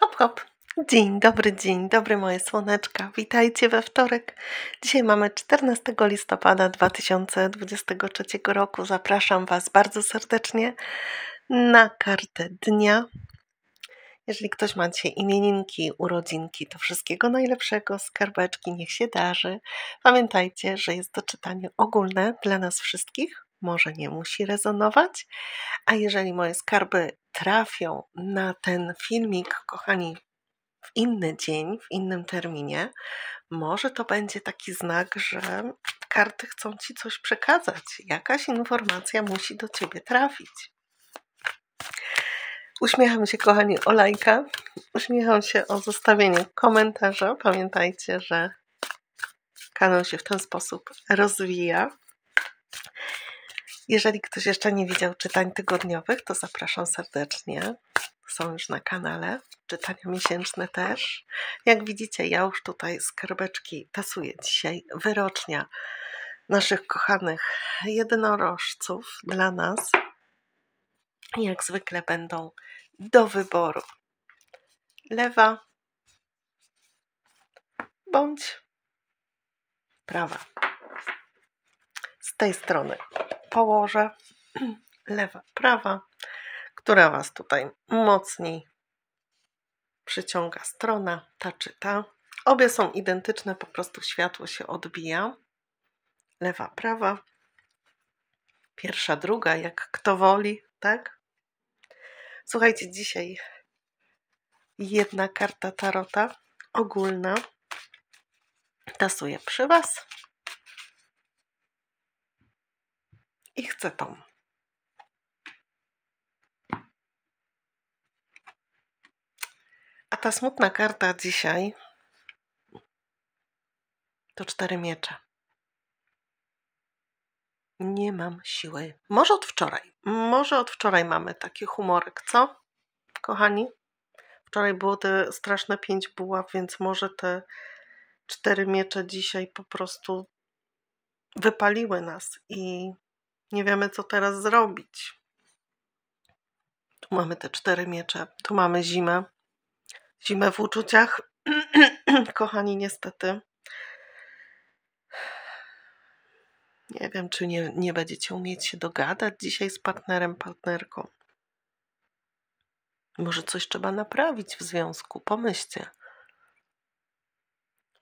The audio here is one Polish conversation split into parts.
Hop, hop. Dzień dobry, dzień dobry moje słoneczka. Witajcie we wtorek. Dzisiaj mamy 14 listopada 2023 roku. Zapraszam Was bardzo serdecznie na kartę dnia. Jeżeli ktoś macie imieninki, urodzinki, to wszystkiego najlepszego, skarbeczki, niech się darzy. Pamiętajcie, że jest to czytanie ogólne dla nas wszystkich może nie musi rezonować. A jeżeli moje skarby trafią na ten filmik, kochani, w inny dzień, w innym terminie, może to będzie taki znak, że karty chcą ci coś przekazać. Jakaś informacja musi do ciebie trafić. Uśmiecham się, kochani, o lajka. Uśmiecham się o zostawienie komentarza. Pamiętajcie, że kanał się w ten sposób rozwija. Jeżeli ktoś jeszcze nie widział czytań tygodniowych, to zapraszam serdecznie. Są już na kanale. Czytania miesięczne też. Jak widzicie, ja już tutaj skarbeczki tasuję dzisiaj. Wyrocznia naszych kochanych jednorożców dla nas. Jak zwykle będą do wyboru. Lewa bądź prawa tej strony położę, lewa, prawa, która Was tutaj mocniej przyciąga strona, ta czy ta. Obie są identyczne, po prostu światło się odbija. Lewa, prawa, pierwsza, druga, jak kto woli, tak? Słuchajcie, dzisiaj jedna karta tarota ogólna tasuje przy Was i chcę tą. A ta smutna karta dzisiaj to cztery miecze. Nie mam siły. Może od wczoraj. Może od wczoraj mamy taki humorek, co? Kochani, wczoraj było te straszne pięć buław, więc może te cztery miecze dzisiaj po prostu wypaliły nas i nie wiemy, co teraz zrobić. Tu mamy te cztery miecze, tu mamy zimę. Zimę w uczuciach, kochani, niestety. Nie wiem, czy nie, nie będziecie umieć się dogadać dzisiaj z partnerem, partnerką. Może coś trzeba naprawić w związku, pomyślcie.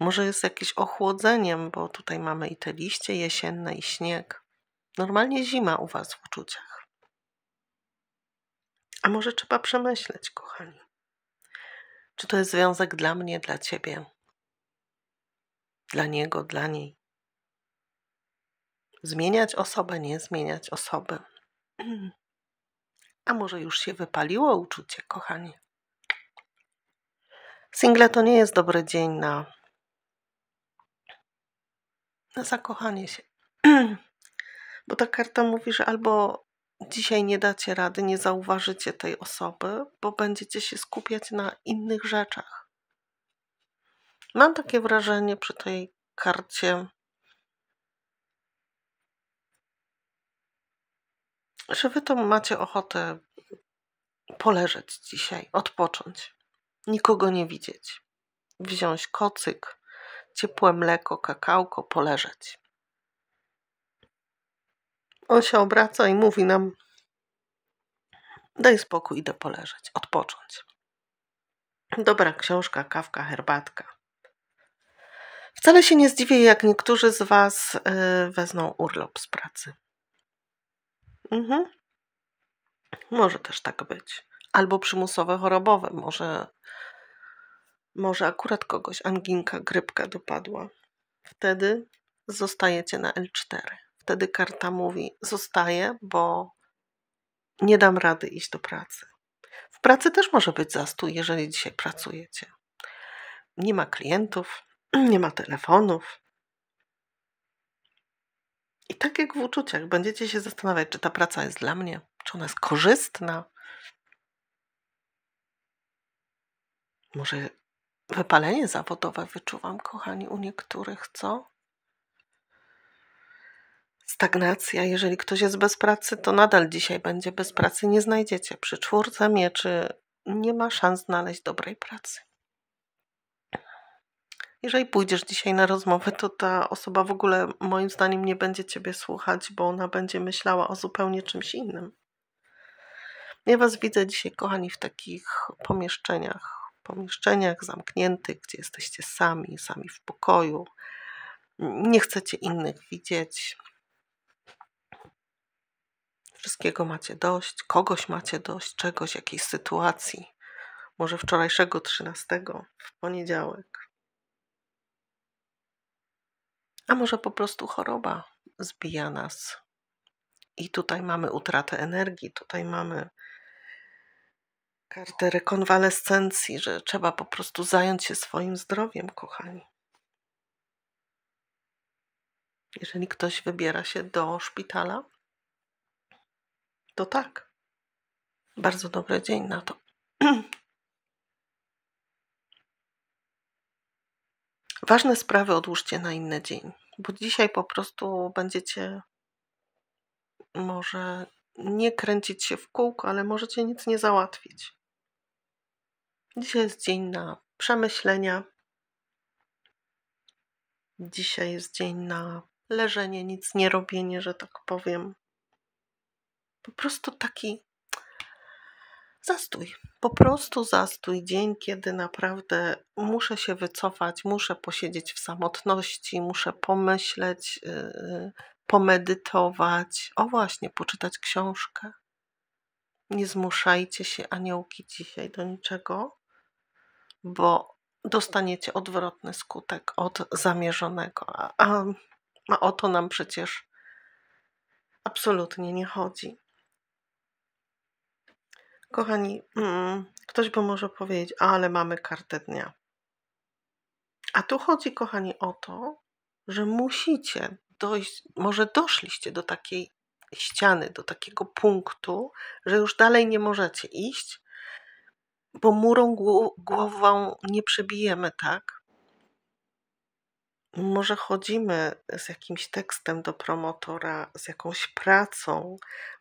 Może jest jakieś ochłodzeniem, bo tutaj mamy i te liście jesienne, i śnieg. Normalnie zima u Was w uczuciach. A może trzeba przemyśleć, kochani, czy to jest związek dla mnie, dla Ciebie, dla niego, dla niej. Zmieniać osobę, nie zmieniać osoby. A może już się wypaliło uczucie, kochani? Single to nie jest dobry dzień na, na zakochanie się. bo ta karta mówi, że albo dzisiaj nie dacie rady, nie zauważycie tej osoby, bo będziecie się skupiać na innych rzeczach. Mam takie wrażenie przy tej karcie, że wy to macie ochotę poleżeć dzisiaj, odpocząć, nikogo nie widzieć, wziąć kocyk, ciepłe mleko, kakałko, poleżeć. On się obraca i mówi nam: Daj spokój, idę poleżeć, odpocząć. Dobra książka, kawka, herbatka. Wcale się nie zdziwię, jak niektórzy z Was e, wezmą urlop z pracy. Mhm. Może też tak być. Albo przymusowe chorobowe. Może, może akurat kogoś anginka, grypka dopadła. Wtedy zostajecie na L4 wtedy karta mówi: Zostaję, bo nie dam rady iść do pracy. W pracy też może być zastój, jeżeli dzisiaj pracujecie. Nie ma klientów, nie ma telefonów. I tak jak w uczuciach, będziecie się zastanawiać, czy ta praca jest dla mnie, czy ona jest korzystna. Może wypalenie zawodowe wyczuwam, kochani, u niektórych, co? stagnacja. Jeżeli ktoś jest bez pracy, to nadal dzisiaj będzie bez pracy. Nie znajdziecie przy czwórce mieczy. Nie ma szans znaleźć dobrej pracy. Jeżeli pójdziesz dzisiaj na rozmowę, to ta osoba w ogóle moim zdaniem nie będzie ciebie słuchać, bo ona będzie myślała o zupełnie czymś innym. Ja Was widzę dzisiaj, kochani, w takich pomieszczeniach, pomieszczeniach zamkniętych, gdzie jesteście sami, sami w pokoju. Nie chcecie innych widzieć. Wszystkiego macie dość, kogoś macie dość, czegoś, jakiejś sytuacji. Może wczorajszego 13 w poniedziałek. A może po prostu choroba zbija nas. I tutaj mamy utratę energii, tutaj mamy kartę rekonwalescencji, że trzeba po prostu zająć się swoim zdrowiem, kochani. Jeżeli ktoś wybiera się do szpitala, to tak. Bardzo dobry dzień na to. Ważne sprawy odłóżcie na inny dzień, bo dzisiaj po prostu będziecie może nie kręcić się w kółko, ale możecie nic nie załatwić. Dzisiaj jest dzień na przemyślenia. Dzisiaj jest dzień na leżenie, nic nie robienie, że tak powiem po prostu taki zastój. Po prostu zastój. Dzień, kiedy naprawdę muszę się wycofać, muszę posiedzieć w samotności, muszę pomyśleć, y, y, pomedytować. O właśnie, poczytać książkę. Nie zmuszajcie się, aniołki, dzisiaj do niczego, bo dostaniecie odwrotny skutek od zamierzonego. A, a, a o to nam przecież absolutnie nie chodzi. Kochani, mm, ktoś by może powiedzieć, ale mamy kartę dnia. A tu chodzi, kochani, o to, że musicie dojść, może doszliście do takiej ściany, do takiego punktu, że już dalej nie możecie iść, bo murą głową nie przebijemy, tak? może chodzimy z jakimś tekstem do promotora, z jakąś pracą,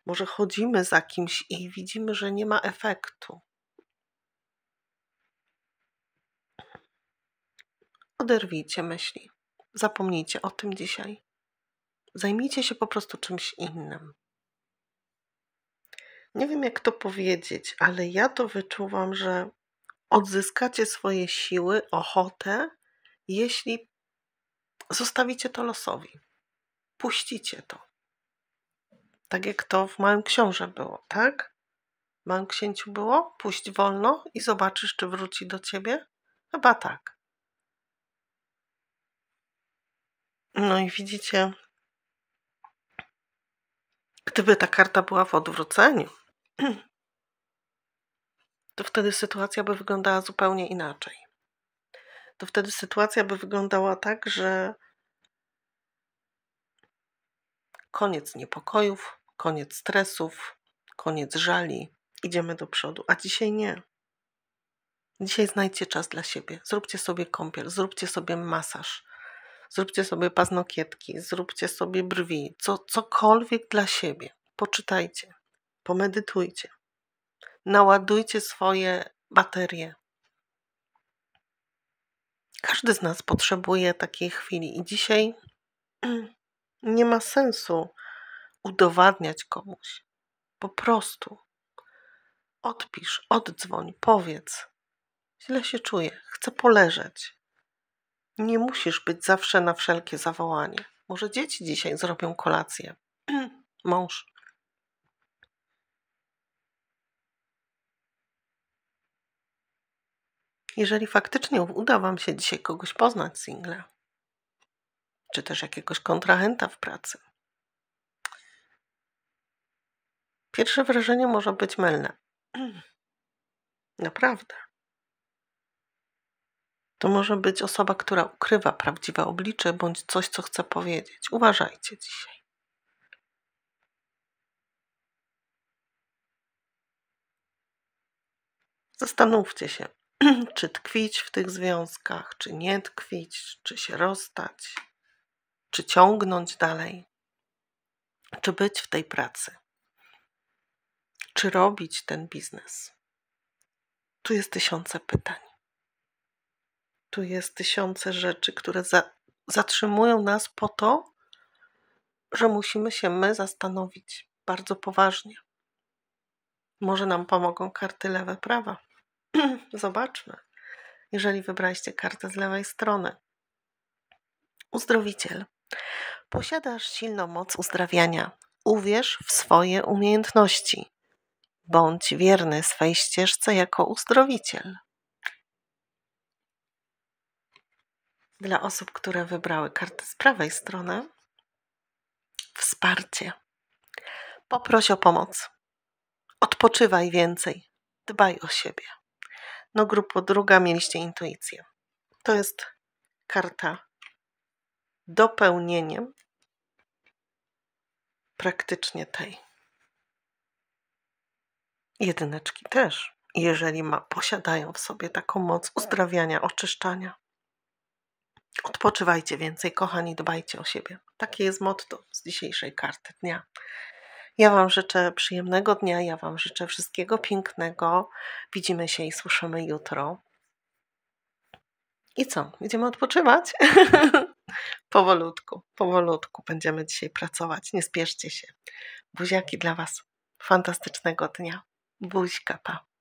może chodzimy za kimś i widzimy, że nie ma efektu. Oderwijcie myśli. Zapomnijcie o tym dzisiaj. Zajmijcie się po prostu czymś innym. Nie wiem, jak to powiedzieć, ale ja to wyczuwam, że odzyskacie swoje siły, ochotę, jeśli Zostawicie to losowi. Puścicie to. Tak jak to w Małym Książę było, tak? W Małym Księciu było? Puść wolno i zobaczysz, czy wróci do ciebie? Chyba tak. No i widzicie, gdyby ta karta była w odwróceniu, to wtedy sytuacja by wyglądała zupełnie inaczej to wtedy sytuacja by wyglądała tak, że koniec niepokojów, koniec stresów, koniec żali, idziemy do przodu. A dzisiaj nie. Dzisiaj znajdźcie czas dla siebie. Zróbcie sobie kąpiel, zróbcie sobie masaż, zróbcie sobie paznokietki, zróbcie sobie brwi, co, cokolwiek dla siebie. Poczytajcie, pomedytujcie, naładujcie swoje baterie każdy z nas potrzebuje takiej chwili i dzisiaj nie ma sensu udowadniać komuś. Po prostu odpisz, oddzwoń, powiedz. Źle się czuję, chcę poleżeć. Nie musisz być zawsze na wszelkie zawołanie. Może dzieci dzisiaj zrobią kolację. Mąż Jeżeli faktycznie uda Wam się dzisiaj kogoś poznać single, czy też jakiegoś kontrahenta w pracy, pierwsze wrażenie może być mylne. Naprawdę. To może być osoba, która ukrywa prawdziwe oblicze bądź coś, co chce powiedzieć. Uważajcie dzisiaj. Zastanówcie się, czy tkwić w tych związkach, czy nie tkwić, czy się rozstać, czy ciągnąć dalej, czy być w tej pracy, czy robić ten biznes. Tu jest tysiące pytań. Tu jest tysiące rzeczy, które za, zatrzymują nas po to, że musimy się my zastanowić bardzo poważnie. Może nam pomogą karty lewe prawa Zobaczmy. Jeżeli wybraliście kartę z lewej strony. Uzdrowiciel. Posiadasz silną moc uzdrawiania. Uwierz w swoje umiejętności. Bądź wierny swej ścieżce jako uzdrowiciel. Dla osób, które wybrały kartę z prawej strony, wsparcie. Poproś o pomoc. Odpoczywaj więcej. Dbaj o siebie. No grupo druga mieliście intuicję. To jest karta dopełnieniem praktycznie tej. Jedyneczki też, jeżeli ma, posiadają w sobie taką moc uzdrawiania, oczyszczania. Odpoczywajcie więcej, kochani, dbajcie o siebie. Takie jest motto z dzisiejszej karty dnia. Ja Wam życzę przyjemnego dnia, ja Wam życzę wszystkiego pięknego. Widzimy się i słyszymy jutro. I co? Idziemy odpoczywać? powolutku, powolutku będziemy dzisiaj pracować. Nie spieszcie się. Buziaki dla Was. Fantastycznego dnia. Buźka, pa.